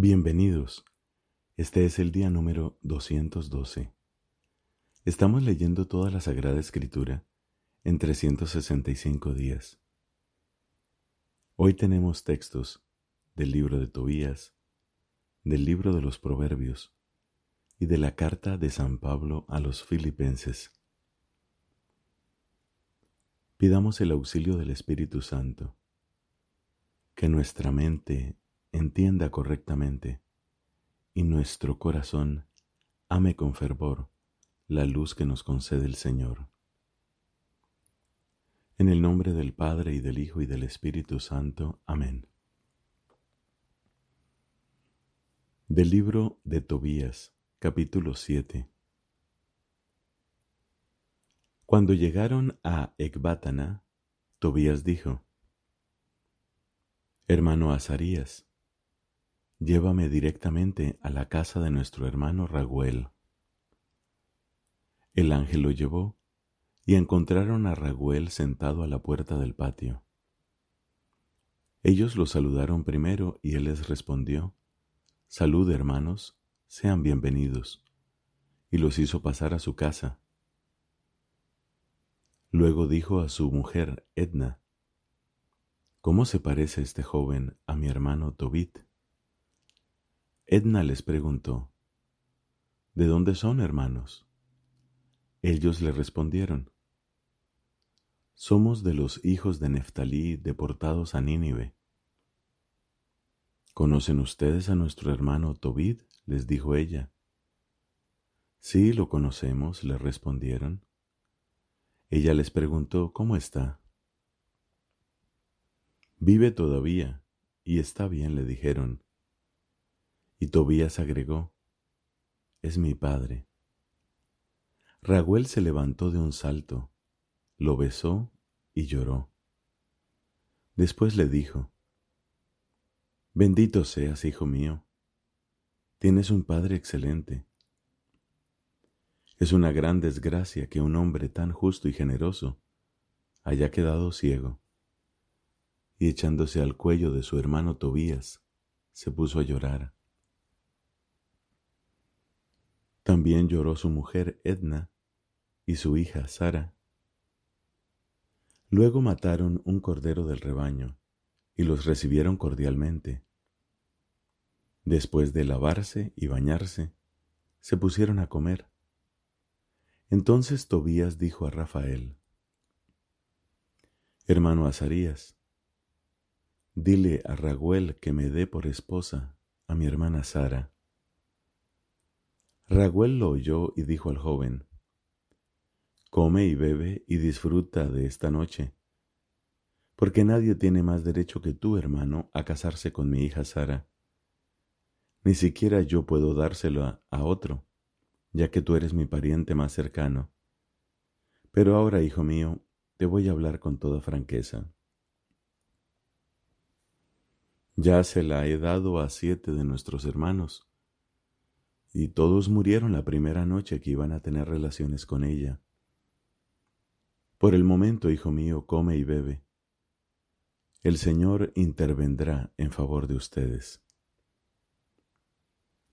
Bienvenidos. Este es el día número 212. Estamos leyendo toda la Sagrada Escritura en 365 días. Hoy tenemos textos del libro de Tobías, del libro de los Proverbios y de la carta de San Pablo a los Filipenses. Pidamos el auxilio del Espíritu Santo, que nuestra mente entienda correctamente y nuestro corazón ame con fervor la luz que nos concede el Señor. En el nombre del Padre y del Hijo y del Espíritu Santo. Amén. Del libro de Tobías, capítulo 7. Cuando llegaron a Ecbatana, Tobías dijo, Hermano Azarías, llévame directamente a la casa de nuestro hermano Raguel. El ángel lo llevó y encontraron a Raguel sentado a la puerta del patio. Ellos lo saludaron primero y él les respondió, Salud hermanos, sean bienvenidos, y los hizo pasar a su casa. Luego dijo a su mujer, Edna, ¿Cómo se parece este joven a mi hermano Tobit? Edna les preguntó, ¿De dónde son, hermanos? Ellos le respondieron, Somos de los hijos de Neftalí deportados a Nínive. ¿Conocen ustedes a nuestro hermano Tobit? les dijo ella. Sí, lo conocemos, le respondieron. Ella les preguntó, ¿cómo está? Vive todavía, y está bien, le dijeron. Y Tobías agregó, Es mi padre. Raguel se levantó de un salto, lo besó y lloró. Después le dijo, Bendito seas, hijo mío, tienes un padre excelente. Es una gran desgracia que un hombre tan justo y generoso haya quedado ciego. Y echándose al cuello de su hermano Tobías, se puso a llorar. También lloró su mujer Edna y su hija Sara. Luego mataron un cordero del rebaño y los recibieron cordialmente. Después de lavarse y bañarse, se pusieron a comer. Entonces Tobías dijo a Rafael, Hermano Azarías, dile a Raguel que me dé por esposa a mi hermana Sara, Raguel lo oyó y dijo al joven, Come y bebe y disfruta de esta noche, porque nadie tiene más derecho que tú, hermano, a casarse con mi hija Sara. Ni siquiera yo puedo dárselo a otro, ya que tú eres mi pariente más cercano. Pero ahora, hijo mío, te voy a hablar con toda franqueza. Ya se la he dado a siete de nuestros hermanos y todos murieron la primera noche que iban a tener relaciones con ella. Por el momento, hijo mío, come y bebe. El Señor intervendrá en favor de ustedes.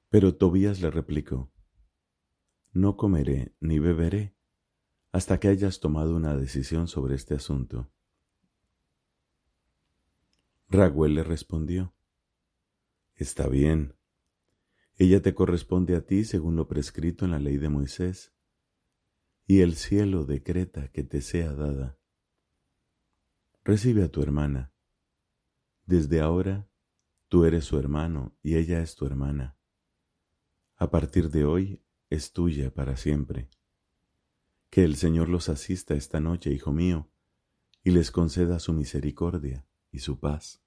Pero Tobías le replicó, No comeré ni beberé hasta que hayas tomado una decisión sobre este asunto. Raguel le respondió, Está bien, ella te corresponde a ti según lo prescrito en la ley de Moisés, y el cielo decreta que te sea dada. Recibe a tu hermana. Desde ahora, tú eres su hermano y ella es tu hermana. A partir de hoy, es tuya para siempre. Que el Señor los asista esta noche, hijo mío, y les conceda su misericordia y su paz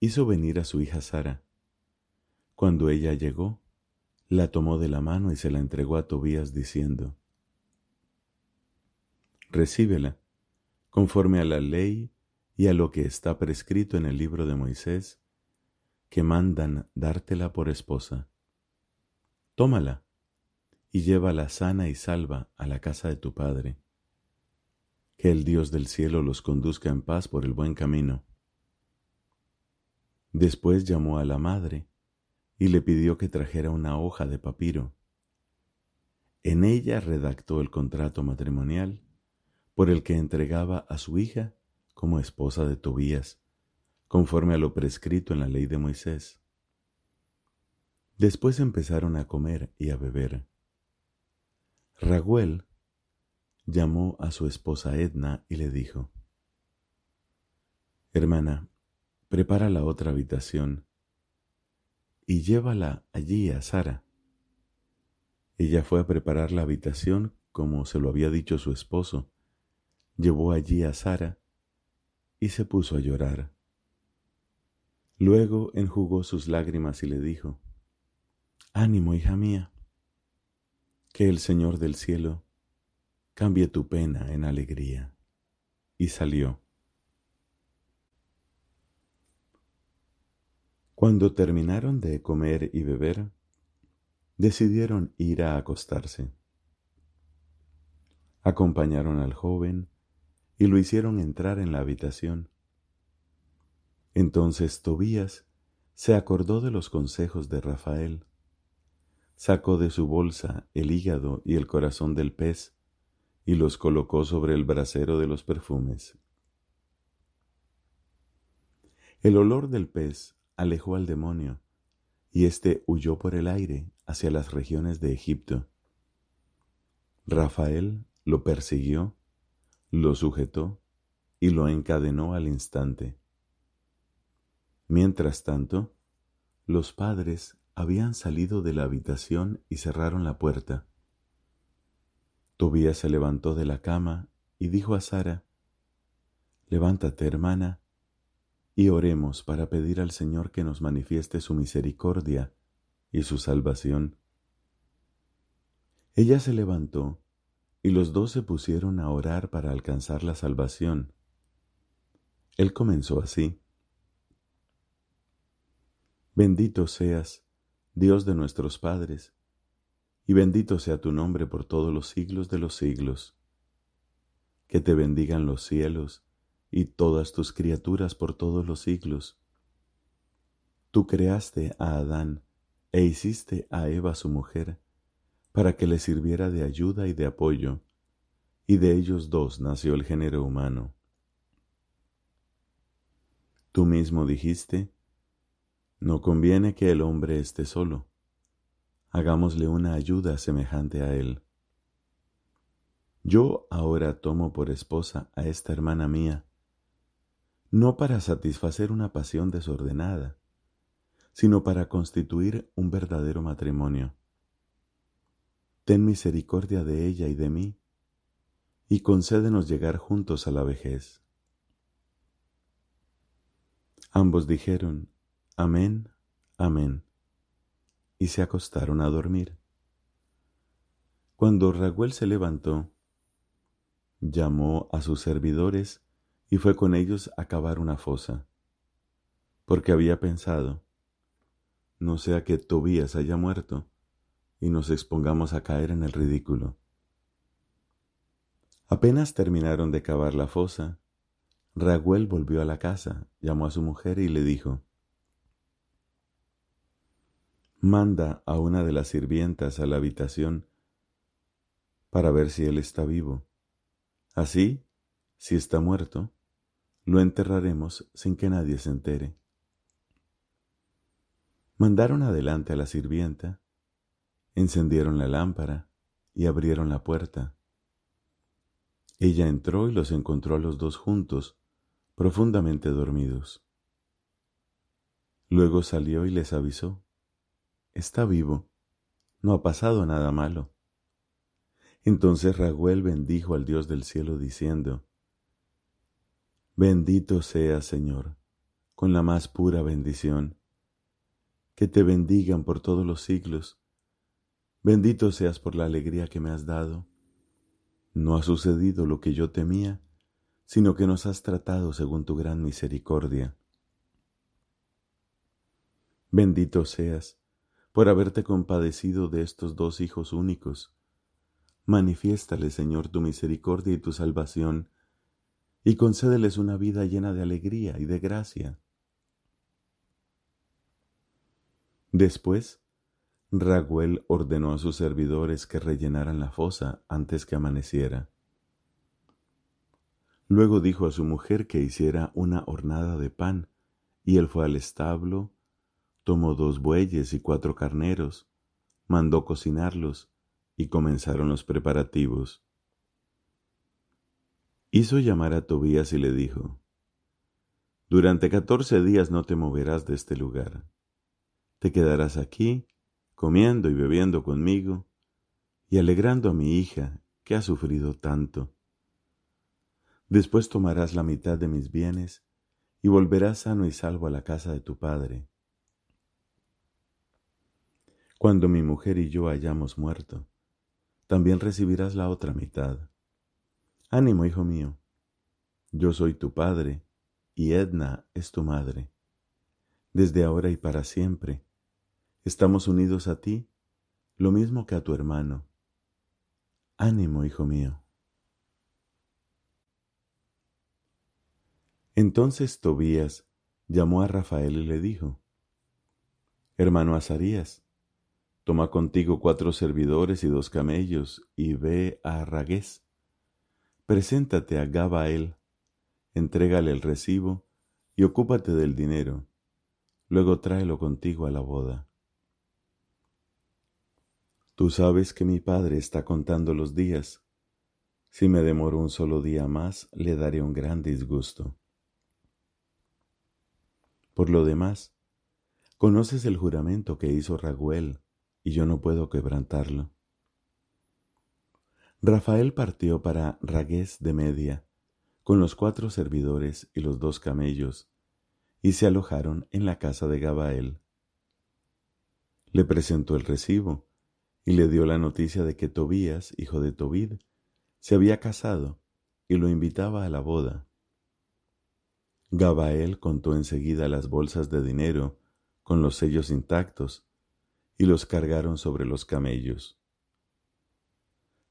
hizo venir a su hija Sara. Cuando ella llegó, la tomó de la mano y se la entregó a Tobías diciendo, Recíbela, conforme a la ley y a lo que está prescrito en el libro de Moisés, que mandan dártela por esposa. Tómala y llévala sana y salva a la casa de tu Padre. Que el Dios del cielo los conduzca en paz por el buen camino Después llamó a la madre y le pidió que trajera una hoja de papiro. En ella redactó el contrato matrimonial por el que entregaba a su hija como esposa de Tobías, conforme a lo prescrito en la ley de Moisés. Después empezaron a comer y a beber. Raguel llamó a su esposa Edna y le dijo, Hermana, Prepara la otra habitación y llévala allí a Sara. Ella fue a preparar la habitación como se lo había dicho su esposo. Llevó allí a Sara y se puso a llorar. Luego enjugó sus lágrimas y le dijo, Ánimo, hija mía, que el Señor del cielo cambie tu pena en alegría. Y salió. Cuando terminaron de comer y beber, decidieron ir a acostarse. Acompañaron al joven y lo hicieron entrar en la habitación. Entonces Tobías se acordó de los consejos de Rafael, sacó de su bolsa el hígado y el corazón del pez y los colocó sobre el brasero de los perfumes. El olor del pez alejó al demonio, y éste huyó por el aire hacia las regiones de Egipto. Rafael lo persiguió, lo sujetó y lo encadenó al instante. Mientras tanto, los padres habían salido de la habitación y cerraron la puerta. Tobías se levantó de la cama y dijo a Sara, Levántate, hermana, y oremos para pedir al Señor que nos manifieste su misericordia y su salvación. Ella se levantó, y los dos se pusieron a orar para alcanzar la salvación. Él comenzó así. Bendito seas, Dios de nuestros padres, y bendito sea tu nombre por todos los siglos de los siglos. Que te bendigan los cielos, y todas tus criaturas por todos los siglos. Tú creaste a Adán e hiciste a Eva su mujer, para que le sirviera de ayuda y de apoyo, y de ellos dos nació el género humano. Tú mismo dijiste, no conviene que el hombre esté solo, hagámosle una ayuda semejante a él. Yo ahora tomo por esposa a esta hermana mía, no para satisfacer una pasión desordenada, sino para constituir un verdadero matrimonio. Ten misericordia de ella y de mí, y concédenos llegar juntos a la vejez. Ambos dijeron, Amén, Amén, y se acostaron a dormir. Cuando Raguel se levantó, llamó a sus servidores y fue con ellos a cavar una fosa, porque había pensado, no sea que Tobías haya muerto y nos expongamos a caer en el ridículo. Apenas terminaron de cavar la fosa, Raguel volvió a la casa, llamó a su mujer y le dijo, Manda a una de las sirvientas a la habitación para ver si él está vivo. Así, si está muerto, lo enterraremos sin que nadie se entere. Mandaron adelante a la sirvienta, encendieron la lámpara y abrieron la puerta. Ella entró y los encontró a los dos juntos, profundamente dormidos. Luego salió y les avisó, Está vivo, no ha pasado nada malo. Entonces Raguel bendijo al Dios del cielo diciendo, Bendito seas, Señor, con la más pura bendición. Que te bendigan por todos los siglos. Bendito seas por la alegría que me has dado. No ha sucedido lo que yo temía, sino que nos has tratado según tu gran misericordia. Bendito seas por haberte compadecido de estos dos hijos únicos. Manifiéstale, Señor, tu misericordia y tu salvación y concédeles una vida llena de alegría y de gracia. Después, Raguel ordenó a sus servidores que rellenaran la fosa antes que amaneciera. Luego dijo a su mujer que hiciera una hornada de pan, y él fue al establo, tomó dos bueyes y cuatro carneros, mandó cocinarlos, y comenzaron los preparativos. Hizo llamar a Tobías y le dijo, Durante catorce días no te moverás de este lugar. Te quedarás aquí, comiendo y bebiendo conmigo, y alegrando a mi hija, que ha sufrido tanto. Después tomarás la mitad de mis bienes, y volverás sano y salvo a la casa de tu padre. Cuando mi mujer y yo hayamos muerto, también recibirás la otra mitad. Ánimo, hijo mío, yo soy tu padre, y Edna es tu madre. Desde ahora y para siempre, estamos unidos a ti, lo mismo que a tu hermano. Ánimo, hijo mío. Entonces Tobías llamó a Rafael y le dijo, Hermano Azarías, toma contigo cuatro servidores y dos camellos y ve a Ragués Preséntate a Gabael, entrégale el recibo y ocúpate del dinero. Luego tráelo contigo a la boda. Tú sabes que mi padre está contando los días. Si me demoro un solo día más, le daré un gran disgusto. Por lo demás, conoces el juramento que hizo Raguel, y yo no puedo quebrantarlo. Rafael partió para Ragués de Media, con los cuatro servidores y los dos camellos, y se alojaron en la casa de Gabael. Le presentó el recibo y le dio la noticia de que Tobías, hijo de Tobid, se había casado y lo invitaba a la boda. Gabael contó enseguida las bolsas de dinero con los sellos intactos y los cargaron sobre los camellos.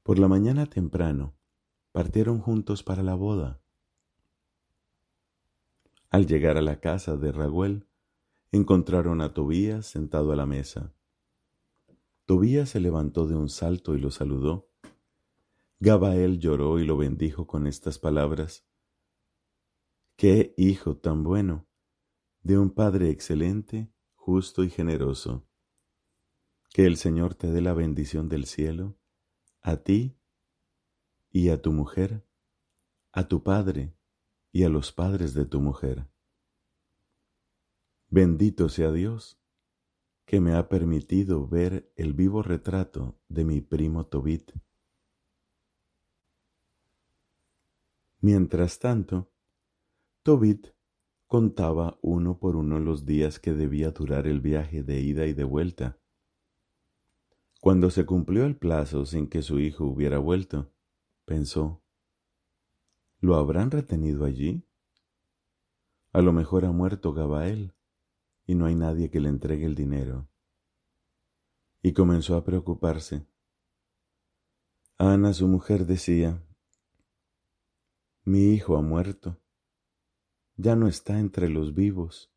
Por la mañana temprano, partieron juntos para la boda. Al llegar a la casa de Raguel, encontraron a Tobías sentado a la mesa. Tobías se levantó de un salto y lo saludó. Gabael lloró y lo bendijo con estas palabras. Qué hijo tan bueno, de un padre excelente, justo y generoso. Que el Señor te dé la bendición del cielo a ti y a tu mujer, a tu padre y a los padres de tu mujer. Bendito sea Dios, que me ha permitido ver el vivo retrato de mi primo Tobit. Mientras tanto, Tobit contaba uno por uno los días que debía durar el viaje de ida y de vuelta, cuando se cumplió el plazo sin que su hijo hubiera vuelto, pensó, ¿lo habrán retenido allí? A lo mejor ha muerto Gabael y no hay nadie que le entregue el dinero. Y comenzó a preocuparse. Ana, su mujer, decía, mi hijo ha muerto, ya no está entre los vivos.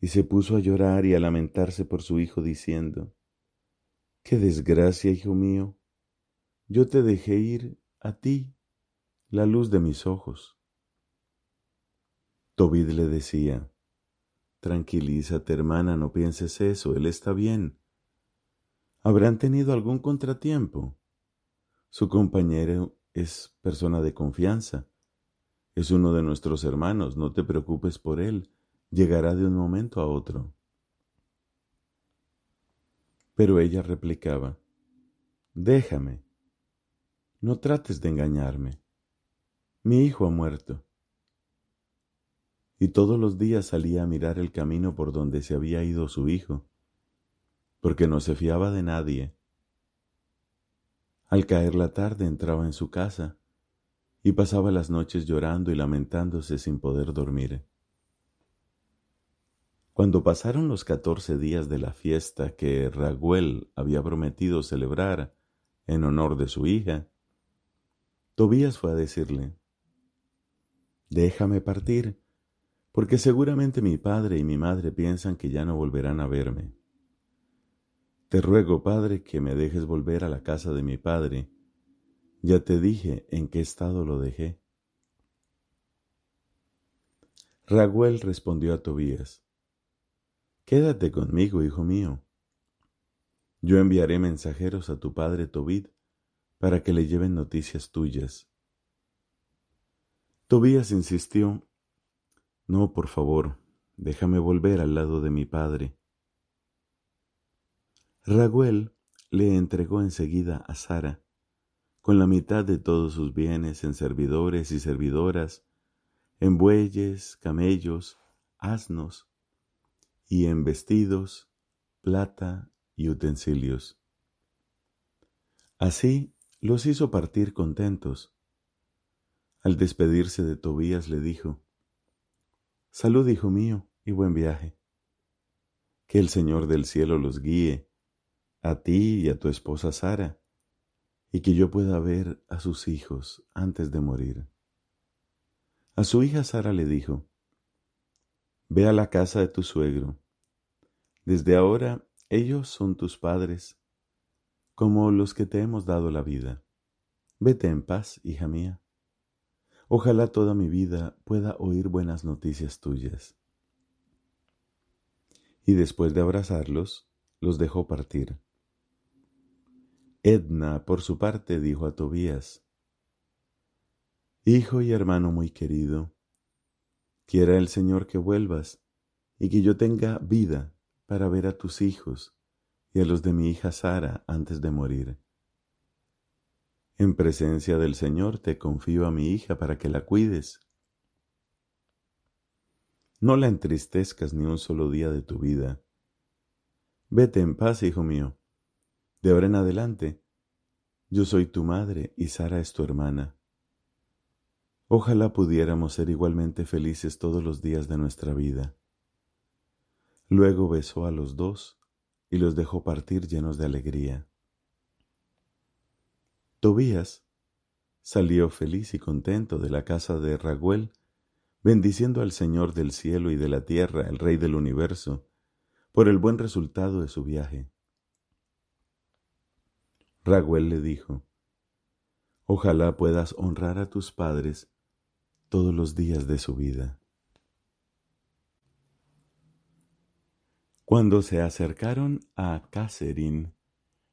Y se puso a llorar y a lamentarse por su hijo diciendo, Qué desgracia, hijo mío. Yo te dejé ir a ti, la luz de mis ojos. Tobid le decía, Tranquilízate, hermana, no pienses eso, él está bien. Habrán tenido algún contratiempo. Su compañero es persona de confianza. Es uno de nuestros hermanos, no te preocupes por él, llegará de un momento a otro. Pero ella replicaba, Déjame, no trates de engañarme. Mi hijo ha muerto. Y todos los días salía a mirar el camino por donde se había ido su hijo, porque no se fiaba de nadie. Al caer la tarde entraba en su casa y pasaba las noches llorando y lamentándose sin poder dormir. Cuando pasaron los catorce días de la fiesta que Raguel había prometido celebrar en honor de su hija, Tobías fue a decirle, Déjame partir, porque seguramente mi padre y mi madre piensan que ya no volverán a verme. Te ruego, padre, que me dejes volver a la casa de mi padre. Ya te dije en qué estado lo dejé. Raguel respondió a Tobías, Quédate conmigo, hijo mío. Yo enviaré mensajeros a tu padre Tobit para que le lleven noticias tuyas. Tobías insistió, No, por favor, déjame volver al lado de mi padre. Raguel le entregó enseguida a Sara, con la mitad de todos sus bienes en servidores y servidoras, en bueyes, camellos, asnos, y en vestidos, plata y utensilios. Así los hizo partir contentos. Al despedirse de Tobías le dijo, Salud, hijo mío, y buen viaje. Que el Señor del cielo los guíe, a ti y a tu esposa Sara, y que yo pueda ver a sus hijos antes de morir. A su hija Sara le dijo, Ve a la casa de tu suegro. Desde ahora ellos son tus padres, como los que te hemos dado la vida. Vete en paz, hija mía. Ojalá toda mi vida pueda oír buenas noticias tuyas. Y después de abrazarlos, los dejó partir. Edna, por su parte, dijo a Tobías, Hijo y hermano muy querido, Quiera el Señor que vuelvas y que yo tenga vida para ver a tus hijos y a los de mi hija Sara antes de morir. En presencia del Señor te confío a mi hija para que la cuides. No la entristezcas ni un solo día de tu vida. Vete en paz, hijo mío. De ahora en adelante, yo soy tu madre y Sara es tu hermana. Ojalá pudiéramos ser igualmente felices todos los días de nuestra vida. Luego besó a los dos y los dejó partir llenos de alegría. Tobías salió feliz y contento de la casa de Raguel, bendiciendo al Señor del cielo y de la tierra, el Rey del universo, por el buen resultado de su viaje. Raguel le dijo, Ojalá puedas honrar a tus padres todos los días de su vida. Cuando se acercaron a Cácerín,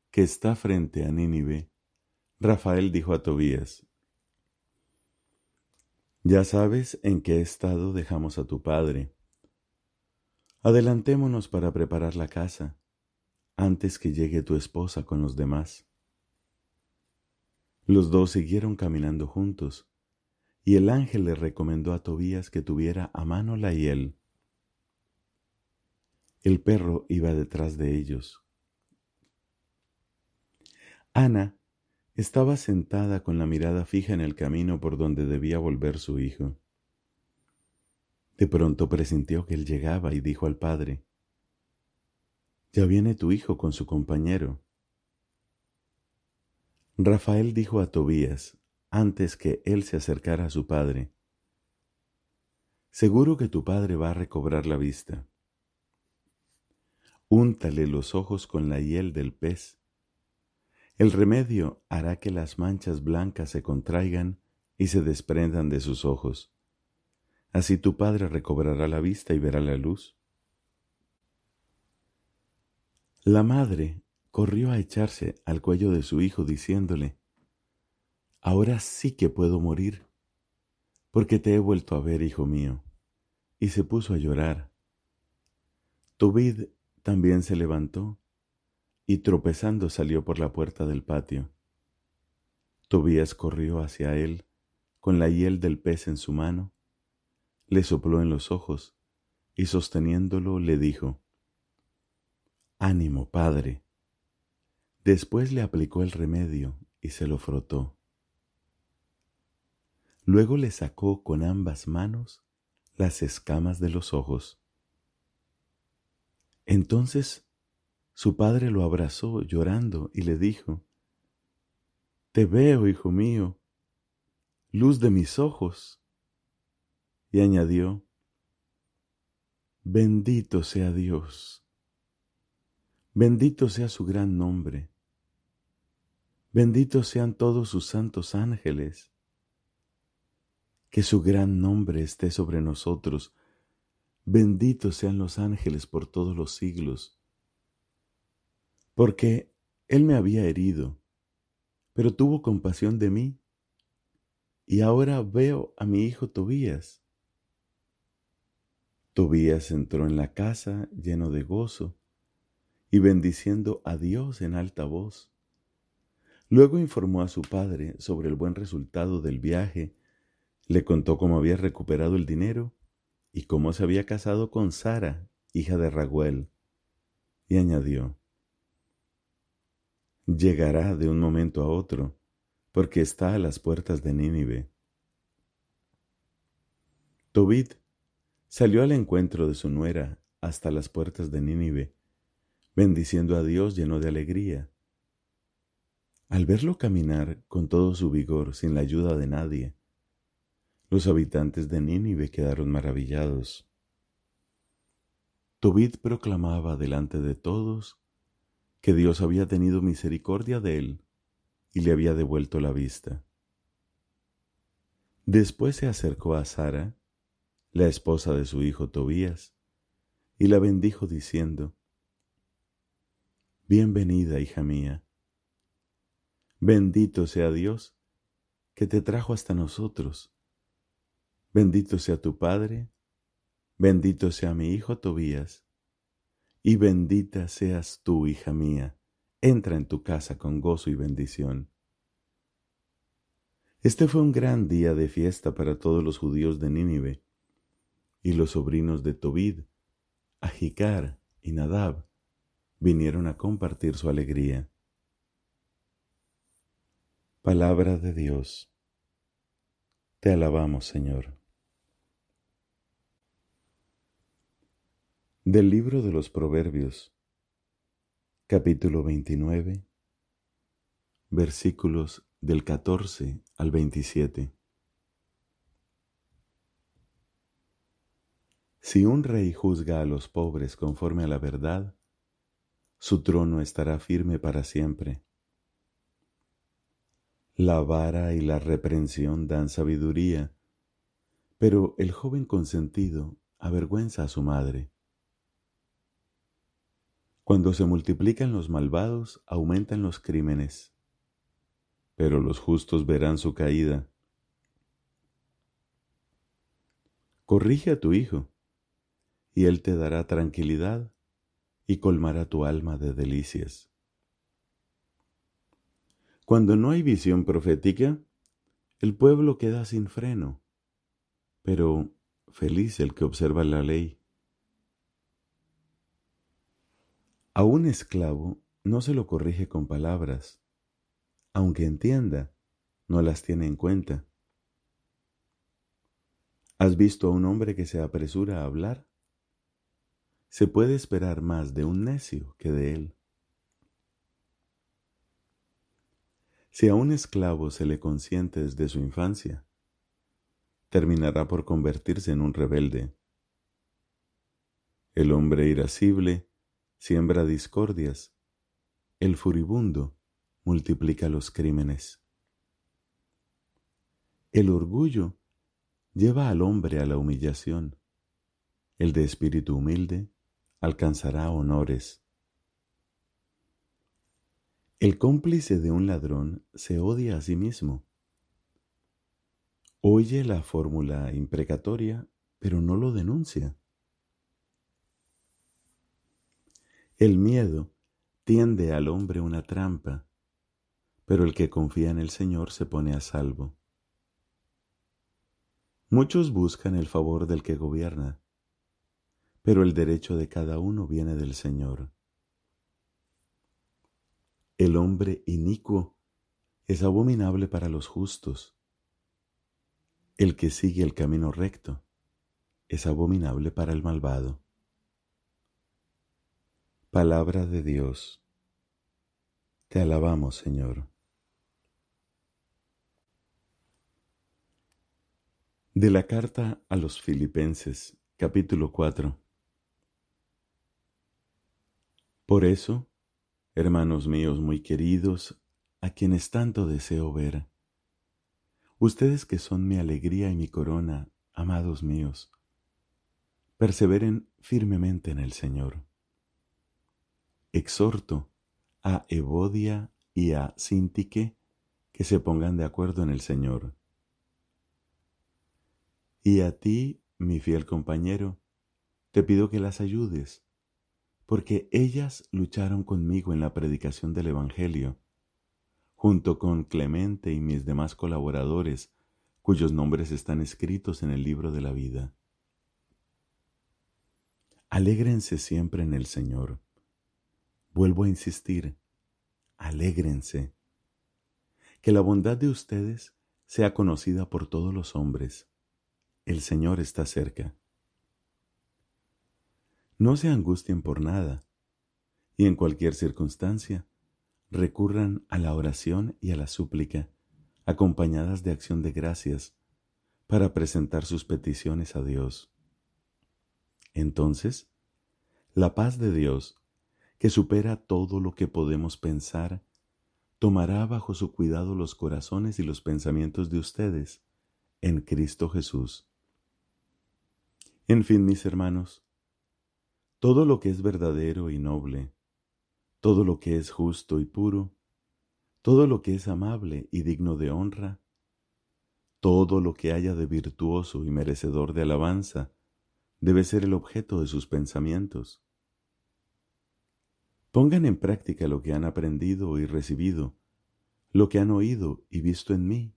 que está frente a Nínive, Rafael dijo a Tobías, Ya sabes en qué estado dejamos a tu padre. Adelantémonos para preparar la casa, antes que llegue tu esposa con los demás. Los dos siguieron caminando juntos, y el ángel le recomendó a Tobías que tuviera a mano la hiel. El perro iba detrás de ellos. Ana estaba sentada con la mirada fija en el camino por donde debía volver su hijo. De pronto presintió que él llegaba y dijo al padre, Ya viene tu hijo con su compañero. Rafael dijo a Tobías, antes que él se acercara a su padre. Seguro que tu padre va a recobrar la vista. Úntale los ojos con la hiel del pez. El remedio hará que las manchas blancas se contraigan y se desprendan de sus ojos. Así tu padre recobrará la vista y verá la luz. La madre corrió a echarse al cuello de su hijo diciéndole, Ahora sí que puedo morir, porque te he vuelto a ver, hijo mío. Y se puso a llorar. tovid también se levantó y tropezando salió por la puerta del patio. Tobías corrió hacia él con la hiel del pez en su mano, le sopló en los ojos y sosteniéndolo le dijo, Ánimo, padre. Después le aplicó el remedio y se lo frotó. Luego le sacó con ambas manos las escamas de los ojos. Entonces su padre lo abrazó llorando y le dijo, Te veo, hijo mío, luz de mis ojos. Y añadió, Bendito sea Dios, bendito sea su gran nombre, benditos sean todos sus santos ángeles, que su gran nombre esté sobre nosotros. Benditos sean los ángeles por todos los siglos. Porque Él me había herido, pero tuvo compasión de mí, y ahora veo a mi hijo Tobías. Tobías entró en la casa lleno de gozo y bendiciendo a Dios en alta voz. Luego informó a su padre sobre el buen resultado del viaje le contó cómo había recuperado el dinero y cómo se había casado con Sara, hija de Raguel. Y añadió, Llegará de un momento a otro, porque está a las puertas de Nínive. Tobit salió al encuentro de su nuera hasta las puertas de Nínive, bendiciendo a Dios lleno de alegría. Al verlo caminar con todo su vigor sin la ayuda de nadie, los habitantes de Nínive quedaron maravillados. Tobit proclamaba delante de todos que Dios había tenido misericordia de él y le había devuelto la vista. Después se acercó a Sara, la esposa de su hijo Tobías, y la bendijo diciendo, Bienvenida, hija mía. Bendito sea Dios que te trajo hasta nosotros Bendito sea tu Padre, bendito sea mi hijo Tobías, y bendita seas tú, hija mía. Entra en tu casa con gozo y bendición. Este fue un gran día de fiesta para todos los judíos de Nínive y los sobrinos de Tobid, Ajicar y Nadab vinieron a compartir su alegría. Palabra de Dios. Te alabamos, Señor. Del libro de los Proverbios, capítulo 29, versículos del 14 al 27. Si un rey juzga a los pobres conforme a la verdad, su trono estará firme para siempre. La vara y la reprensión dan sabiduría, pero el joven consentido avergüenza a su madre. Cuando se multiplican los malvados, aumentan los crímenes. Pero los justos verán su caída. Corrige a tu hijo, y él te dará tranquilidad y colmará tu alma de delicias. Cuando no hay visión profética, el pueblo queda sin freno, pero feliz el que observa la ley. A un esclavo no se lo corrige con palabras, aunque entienda, no las tiene en cuenta. ¿Has visto a un hombre que se apresura a hablar? Se puede esperar más de un necio que de él. Si a un esclavo se le consiente desde su infancia, terminará por convertirse en un rebelde. El hombre irascible siembra discordias, el furibundo multiplica los crímenes. El orgullo lleva al hombre a la humillación. El de espíritu humilde alcanzará honores. El cómplice de un ladrón se odia a sí mismo. Oye la fórmula imprecatoria, pero no lo denuncia. El miedo tiende al hombre una trampa, pero el que confía en el Señor se pone a salvo. Muchos buscan el favor del que gobierna, pero el derecho de cada uno viene del Señor. El hombre inicuo es abominable para los justos. El que sigue el camino recto es abominable para el malvado. Palabra de Dios. Te alabamos, Señor. De la carta a los Filipenses, capítulo 4. Por eso, hermanos míos muy queridos, a quienes tanto deseo ver, ustedes que son mi alegría y mi corona, amados míos, perseveren firmemente en el Señor exhorto a Evodia y a Sintique que se pongan de acuerdo en el Señor. Y a ti, mi fiel compañero, te pido que las ayudes, porque ellas lucharon conmigo en la predicación del Evangelio, junto con Clemente y mis demás colaboradores, cuyos nombres están escritos en el libro de la vida. Alégrense siempre en el Señor. Vuelvo a insistir, alégrense. Que la bondad de ustedes sea conocida por todos los hombres. El Señor está cerca. No se angustien por nada, y en cualquier circunstancia, recurran a la oración y a la súplica, acompañadas de acción de gracias, para presentar sus peticiones a Dios. Entonces, la paz de Dios, que supera todo lo que podemos pensar, tomará bajo su cuidado los corazones y los pensamientos de ustedes en Cristo Jesús. En fin, mis hermanos, todo lo que es verdadero y noble, todo lo que es justo y puro, todo lo que es amable y digno de honra, todo lo que haya de virtuoso y merecedor de alabanza, debe ser el objeto de sus pensamientos. Pongan en práctica lo que han aprendido y recibido, lo que han oído y visto en mí,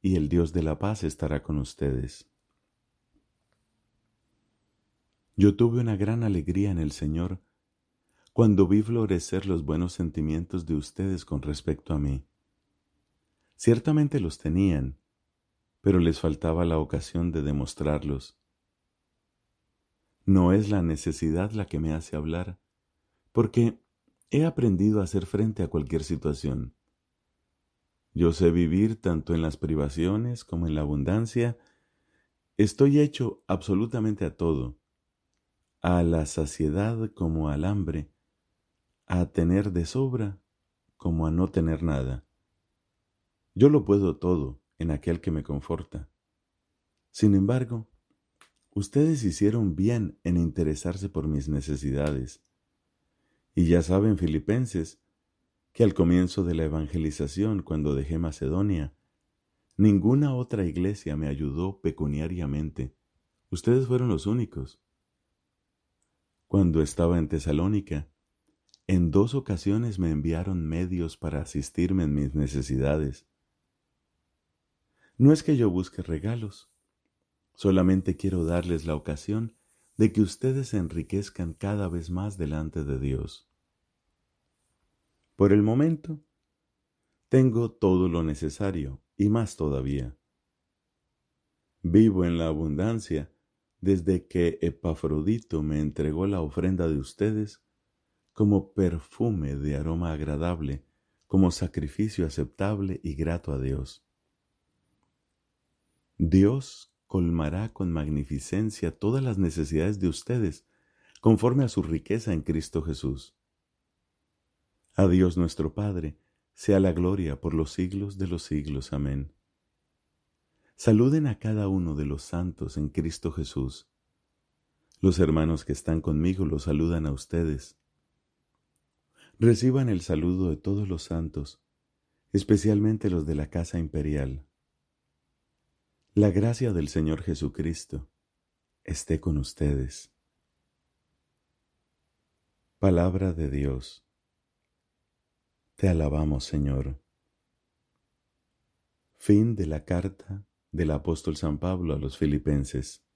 y el Dios de la paz estará con ustedes. Yo tuve una gran alegría en el Señor cuando vi florecer los buenos sentimientos de ustedes con respecto a mí. Ciertamente los tenían, pero les faltaba la ocasión de demostrarlos. No es la necesidad la que me hace hablar, porque he aprendido a hacer frente a cualquier situación. Yo sé vivir tanto en las privaciones como en la abundancia. Estoy hecho absolutamente a todo, a la saciedad como al hambre, a tener de sobra como a no tener nada. Yo lo puedo todo en aquel que me conforta. Sin embargo, ustedes hicieron bien en interesarse por mis necesidades y ya saben, filipenses, que al comienzo de la evangelización, cuando dejé Macedonia, ninguna otra iglesia me ayudó pecuniariamente. Ustedes fueron los únicos. Cuando estaba en Tesalónica, en dos ocasiones me enviaron medios para asistirme en mis necesidades. No es que yo busque regalos, solamente quiero darles la ocasión de que ustedes se enriquezcan cada vez más delante de Dios. Por el momento, tengo todo lo necesario y más todavía. Vivo en la abundancia desde que Epafrodito me entregó la ofrenda de ustedes como perfume de aroma agradable, como sacrificio aceptable y grato a Dios. Dios colmará con magnificencia todas las necesidades de ustedes, conforme a su riqueza en Cristo Jesús. A Dios nuestro Padre, sea la gloria por los siglos de los siglos. Amén. Saluden a cada uno de los santos en Cristo Jesús. Los hermanos que están conmigo los saludan a ustedes. Reciban el saludo de todos los santos, especialmente los de la Casa Imperial. La gracia del Señor Jesucristo esté con ustedes. Palabra de Dios. Te alabamos, Señor. Fin de la carta del apóstol San Pablo a los filipenses.